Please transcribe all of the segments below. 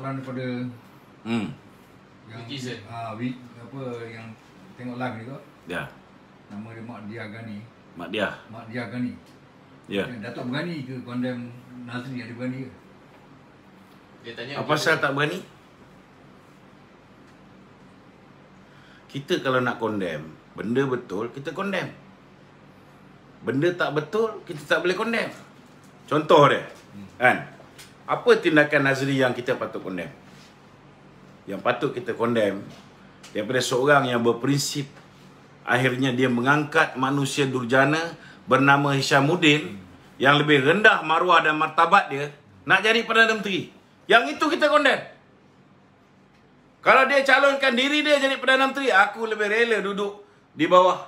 soalan daripada hmm. yang ah uh, wi, apa yang tengok live ni tu. Ya. Yeah. Nama dia Mak Dia Gani. Mak Dia. Mak Dia Gani. Ya. Yeah. Datuk berani ke kondem Nazri ada berani ke? Dia tanya apa pasal tak berani? Kita kalau nak kondem, benda betul kita kondem. Benda tak betul kita tak boleh kondem. Contoh dia. Hmm. Kan? Apa tindakan Nazri yang kita patut condemn? Yang patut kita condemn daripada seorang yang berprinsip akhirnya dia mengangkat manusia durjana bernama Hishamuddin yang lebih rendah maruah dan martabat dia nak jadi Perdana Menteri. Yang itu kita condemn. Kalau dia calonkan diri dia jadi Perdana Menteri, aku lebih rela duduk di bawah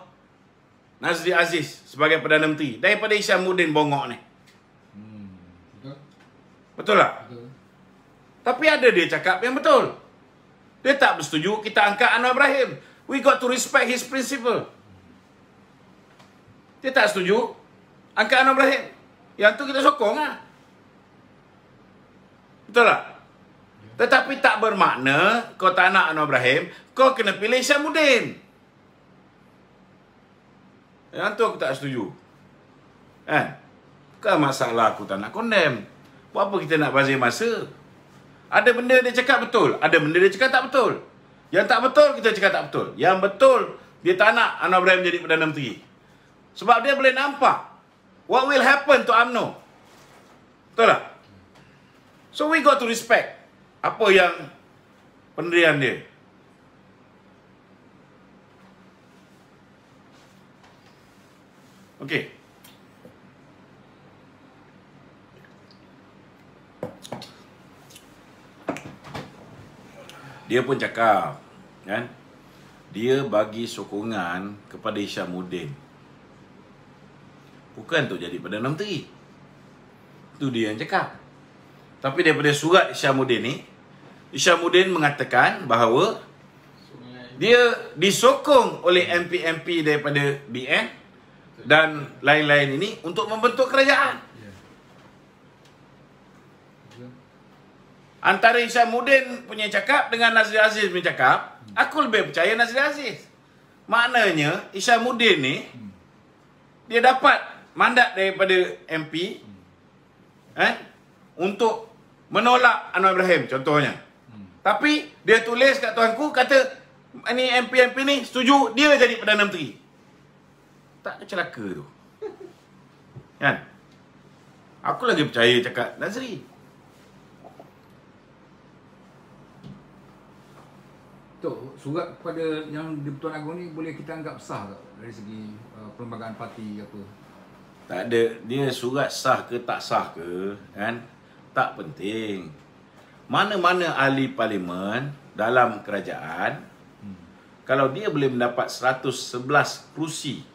Nazri Aziz sebagai Perdana Menteri daripada Hishamuddin bongok ni. Betul tak? Betul. Tapi ada dia cakap yang betul. Dia tak bersetuju kita angkat Anwar Ibrahim. We got to respect his principle. Dia tak setuju angkat Anwar Ibrahim. Yang tu kita sokong lah. Betul tak? Ya. Tetapi tak bermakna kau tak nak Anwar Ibrahim, kau kena pilih Syamuddin. Yang tu aku tak setuju. Kan? Eh? Bukan masalah aku tak nak condemn. Buat apa kita nak bazir masa? Ada benda dia cakap betul. Ada benda dia cakap tak betul. Yang tak betul, kita cakap tak betul. Yang betul, dia tak nak Anwar Ibrahim jadi Perdana Menteri. Sebab dia boleh nampak what will happen to UMNO. Betul tak? So we got to respect apa yang pendirian dia. Okay. Dia pun cakap kan dia bagi sokongan kepada Isyamuddin. Bukan untuk jadi Perdana Menteri. Itu dia yang cakap. Tapi daripada surat Isyamuddin ni, Isyamuddin mengatakan bahawa dia disokong oleh MP-MP daripada BN dan lain-lain ini untuk membentuk kerajaan. Ya. Antara Isyamuddin punya cakap dengan Nazri Aziz punya cakap, hmm. aku lebih percaya Nazri Aziz. Maknanya, Isyamuddin ni, hmm. dia dapat mandat daripada MP hmm. eh, untuk menolak Anwar Ibrahim, contohnya. Tapi, dia tulis kat tuanku, kata, ini MP-MP ni setuju dia jadi Perdana Menteri. Tak ada tu. Kan? Aku lagi percaya cakap Nazri. Tok, surat kepada yang di-Pertuan Agong ni boleh kita anggap sah tak dari segi uh, perlembagaan parti apa? Tak ada. Dia surat sah ke tak sah ke, kan? Tak penting. Mana-mana ahli parlimen dalam kerajaan, hmm. kalau dia boleh mendapat 111 kerusi,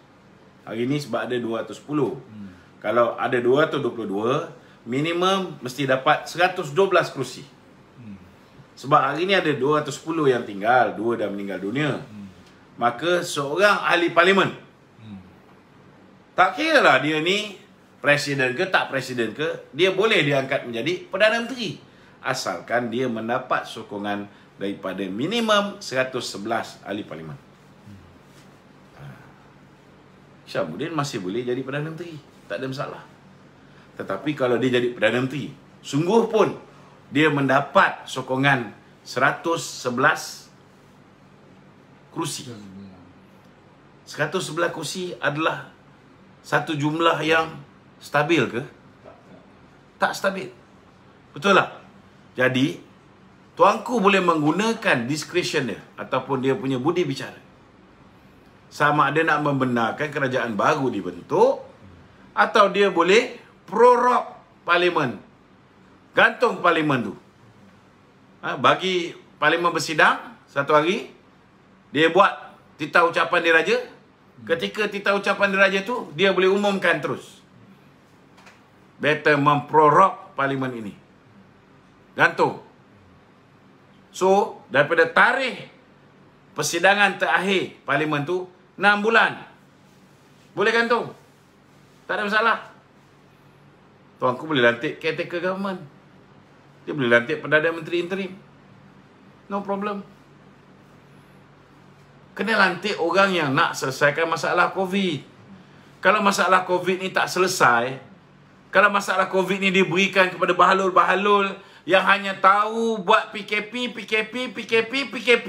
hari ni sebab ada 210. Hmm. Kalau ada 222, minimum mesti dapat 112 kerusi. Hmm. Sebab hari ni ada 210 yang tinggal, dua dah meninggal dunia. Hmm. Maka seorang ahli parlimen. Hmm. Tak kira lah dia ni presiden ke tak presiden ke, dia boleh diangkat menjadi Perdana Menteri. Asalkan dia mendapat sokongan daripada minimum 111 ahli parlimen. Hmm. Ha. Syamuddin masih boleh jadi Perdana Menteri. Tak ada masalah. Tetapi kalau dia jadi Perdana Menteri, sungguh pun dia mendapat sokongan 111 kursi. 111 kursi adalah satu jumlah yang stabil ke? Tak stabil. Betul tak? Jadi, tuanku boleh menggunakan discretion dia ataupun dia punya budi bicara. Sama ada nak membenarkan kerajaan baru dibentuk atau dia boleh prorok parlimen gantung parlimen tu. Ha, bagi parlimen bersidang satu hari, dia buat titah ucapan diraja. Ketika titah ucapan diraja tu, dia boleh umumkan terus. Better memprorok parlimen ini. Gantung. So, daripada tarikh persidangan terakhir parlimen tu, 6 bulan. Boleh gantung. Tak ada masalah. Tuan, aku boleh lantik caretaker government. Dia boleh lantik Perdana Menteri Interim. No problem. Kena lantik orang yang nak selesaikan masalah COVID. Kalau masalah COVID ni tak selesai, kalau masalah COVID ni diberikan kepada bahalul-bahalul yang hanya tahu buat PKP, PKP, PKP, PKP.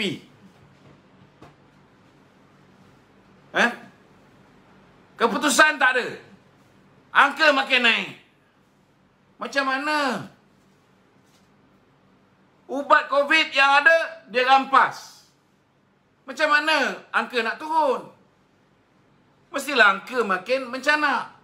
Eh? Keputusan tak ada. Angka makin naik. Macam mana? Macam mana? ubat COVID yang ada, dia rampas. Macam mana angka nak turun? Mestilah angka makin mencanak.